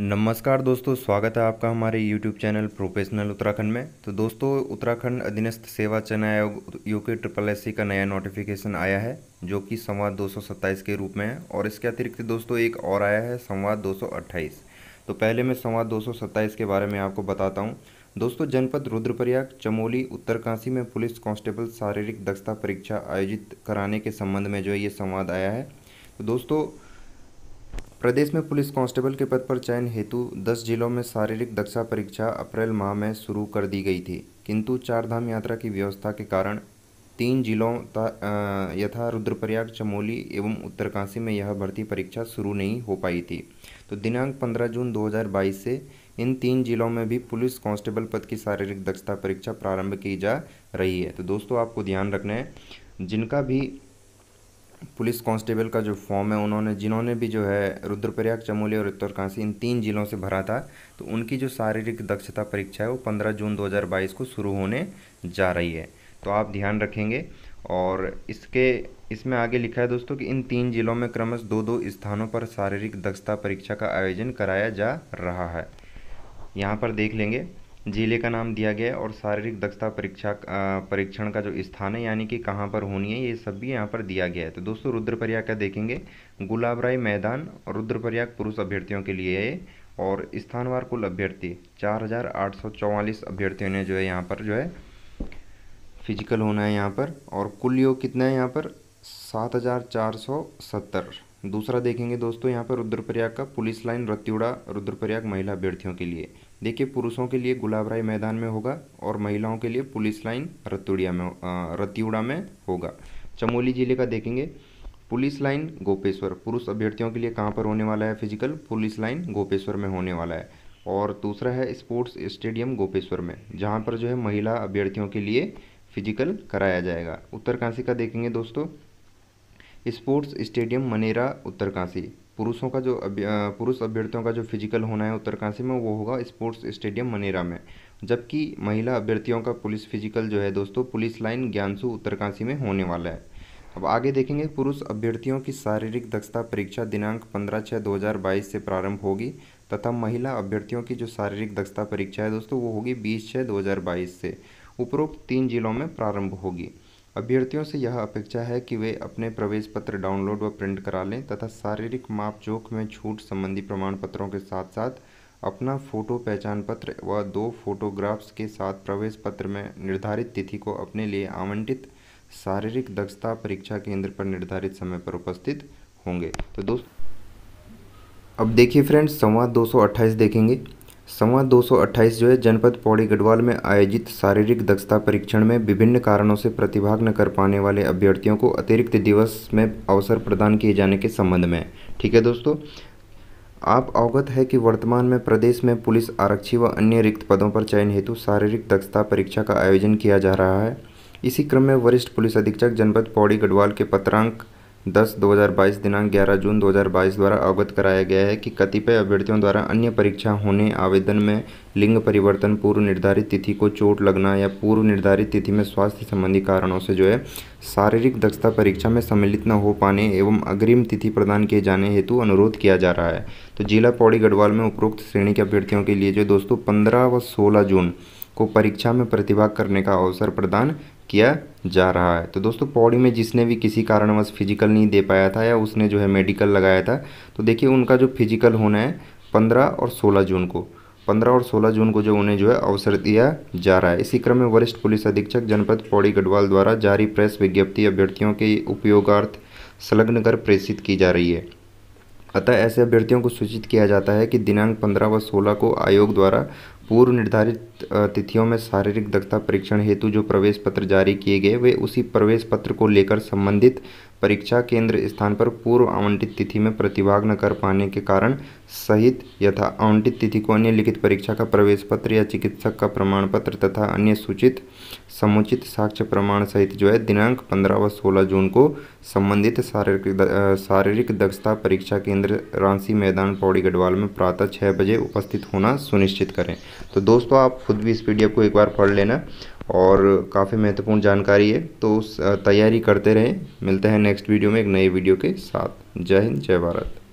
नमस्कार दोस्तों स्वागत है आपका हमारे यूट्यूब चैनल प्रोफेशनल उत्तराखंड में तो दोस्तों उत्तराखंड अधीनस्थ सेवा चयन आयोग यू के ट्रिपल एस का नया नोटिफिकेशन आया है जो कि संवाद दो के रूप में है और इसके अतिरिक्त दोस्तों एक और आया है संवाद दो तो पहले मैं संवाद दो के बारे में आपको बताता हूँ दोस्तों जनपद रुद्रप्रयाग चमोली उत्तरकाशी में पुलिस कांस्टेबल शारीरिक दक्षता परीक्षा आयोजित कराने के संबंध में जो है ये संवाद आया है तो दोस्तों प्रदेश में पुलिस कांस्टेबल के पद पर चयन हेतु 10 जिलों में शारीरिक दक्षता परीक्षा अप्रैल माह में शुरू कर दी गई थी किंतु चारधाम यात्रा की व्यवस्था के कारण तीन जिलों यथा रुद्रप्रयाग चमोली एवं उत्तरकाशी में यह भर्ती परीक्षा शुरू नहीं हो पाई थी तो दिनांक 15 जून 2022 से इन तीन जिलों में भी पुलिस कांस्टेबल पद की शारीरिक दक्षता परीक्षा प्रारंभ की जा रही है तो दोस्तों आपको ध्यान रखना है जिनका भी पुलिस कांस्टेबल का जो फॉर्म है उन्होंने जिन्होंने भी जो है रुद्रप्रयाग चमोली और उत्तरकाशी इन तीन जिलों से भरा था तो उनकी जो शारीरिक दक्षता परीक्षा है वो 15 जून 2022 को शुरू होने जा रही है तो आप ध्यान रखेंगे और इसके इसमें आगे लिखा है दोस्तों कि इन तीन जिलों में क्रमश दो दो स्थानों पर शारीरिक दक्षता परीक्षा का आयोजन कराया जा रहा है यहाँ पर देख लेंगे ज़िले का नाम दिया गया है और शारीरिक दक्षता परीक्षा परीक्षण का जो स्थान है यानी कि कहाँ पर होनी है ये सब भी यहाँ पर दिया गया है तो दोस्तों रुद्रप्रयाग का देखेंगे गुलाब राय मैदान रुद्रप्रयाग पुरुष अभ्यर्थियों के लिए है और स्थानवार कुल अभ्यर्थी चार हज़ार आठ सौ चौवालीस अभ्यर्थियों ने जो है यहाँ पर जो है फिजिकल होना है यहाँ पर और कुल योग कितना है यहाँ पर सात हज़ार चार सौ सत्तर दूसरा देखेंगे दोस्तों यहाँ पर रुद्रप्रयाग का पुलिस लाइन रत्युड़ा रुद्रप्रयाग महिला अभ्यर्थियों के लिए देखिए पुरुषों के लिए गुलाबराय मैदान में होगा और महिलाओं के लिए पुलिस लाइन रतुड़िया में रतियुड़ा में होगा चमोली जिले का देखेंगे पुलिस लाइन गोपेश्वर पुरुष अभ्यर्थियों के लिए कहाँ पर होने वाला है फिजिकल पुलिस लाइन गोपेश्वर में होने वाला है और दूसरा है स्पोर्ट्स स्टेडियम गोपेश्वर में जहाँ पर जो है महिला अभ्यर्थियों के लिए फिजिकल कराया जाएगा उत्तरकाशी का देखेंगे दोस्तों स्पोर्ट्स स्टेडियम मनेरा उत्तरकाशी पुरुषों का जो अभ्य पुरुष अभ्यर्थियों का जो फिजिकल होना है उत्तरकाशी में वो होगा स्पोर्ट्स स्टेडियम मनेरा में जबकि महिला अभ्यर्थियों का पुलिस फिजिकल जो है दोस्तों पुलिस लाइन ज्ञानसु उत्तरकाशी में होने वाला है अब आगे देखेंगे पुरुष अभ्यर्थियों की शारीरिक दक्षता परीक्षा दिनांक 15 छः 2022 से प्रारंभ होगी तथा महिला अभ्यर्थियों की जो शारीरिक दक्षता परीक्षा है दोस्तों वो होगी 20 छः 2022 से उपरोक्त तीन जिलों में प्रारंभ होगी अभ्यर्थियों से यह अपेक्षा है कि वे अपने प्रवेश पत्र डाउनलोड व प्रिंट करा लें तथा शारीरिक मापजोक में छूट संबंधी प्रमाण पत्रों के साथ साथ अपना फ़ोटो पहचान पत्र व दो फोटोग्राफ्स के साथ प्रवेश पत्र में निर्धारित तिथि को अपने लिए आवंटित शारीरिक दक्षता परीक्षा केंद्र पर निर्धारित समय पर उपस्थित होंगे तो दोस्त अब देखिए फ्रेंड्स संवाद दो देखेंगे संवाद 228 जो है जनपद पौड़ी गढ़वाल में आयोजित शारीरिक दक्षता परीक्षण में विभिन्न कारणों से प्रतिभाग न कर पाने वाले अभ्यर्थियों को अतिरिक्त दिवस में अवसर प्रदान किए जाने के संबंध में ठीक है दोस्तों आप अवगत है कि वर्तमान में प्रदेश में पुलिस आरक्षी व अन्य रिक्त पदों पर चयन हेतु शारीरिक दक्षता परीक्षा का आयोजन किया जा रहा है इसी क्रम में वरिष्ठ पुलिस अधीक्षक जनपद पौड़ी गढ़वाल के पत्रांक दस दो हज़ार बाईस दिनांक ग्यारह जून दो हज़ार बाईस द्वारा अवगत कराया गया है कि कतिपय अभ्यर्थियों द्वारा अन्य परीक्षा होने आवेदन में लिंग परिवर्तन पूर्व निर्धारित तिथि को चोट लगना या पूर्व निर्धारित तिथि में स्वास्थ्य संबंधी कारणों से जो है शारीरिक दक्षता परीक्षा में सम्मिलित न हो पाने एवं अग्रिम तिथि प्रदान किए जाने हेतु अनुरोध किया जा रहा है तो जिला पौड़ी गढ़वाल में उपरोक्त श्रेणी के अभ्यर्थियों के लिए जो दोस्तों पंद्रह व सोलह जून को परीक्षा में प्रतिभाग करने का अवसर प्रदान किया जा रहा है तो दोस्तों पौड़ी में जिसने भी किसी कारणवश फिजिकल नहीं दे पाया था या उसने जो है मेडिकल लगाया था तो देखिए उनका जो फिजिकल होना है पंद्रह और सोलह जून को पंद्रह और सोलह जून को जो उन्हें जो है अवसर दिया जा रहा है इसी क्रम में वरिष्ठ पुलिस अधीक्षक जनपद पौड़ी गढ़वाल द्वारा जारी प्रेस विज्ञप्ति अभ्यर्थियों के उपयोगार्थ संलग्न कर प्रेषित की जा रही है अतः ऐसे अभ्यर्थियों को सूचित किया जाता है कि दिनांक 15 व 16 को आयोग द्वारा पूर्व निर्धारित तिथियों में शारीरिक दक्षता परीक्षण हेतु जो प्रवेश पत्र जारी किए गए वे उसी प्रवेश पत्र को लेकर संबंधित परीक्षा केंद्र स्थान पर पूर्व आवंटित तिथि में प्रतिभाग न कर पाने के कारण सहित यथा आवंटित तिथि को अन्य लिखित परीक्षा का प्रवेश पत्र या चिकित्सक का प्रमाण पत्र तथा अन्य सूचित समुचित साक्ष्य प्रमाण सहित जो है दिनांक 15 व 16 जून को संबंधित शारीरिक शारीरिक दक्षता परीक्षा केंद्र रांसी मैदान पौड़ी गढ़वाल में प्रातः छः बजे उपस्थित होना सुनिश्चित करें तो दोस्तों आप खुद भी इस पीडीएफ को एक बार पढ़ लेना और काफ़ी महत्वपूर्ण जानकारी है तो तैयारी करते रहें मिलते हैं नेक्स्ट वीडियो में एक नई वीडियो के साथ जय हिंद जय भारत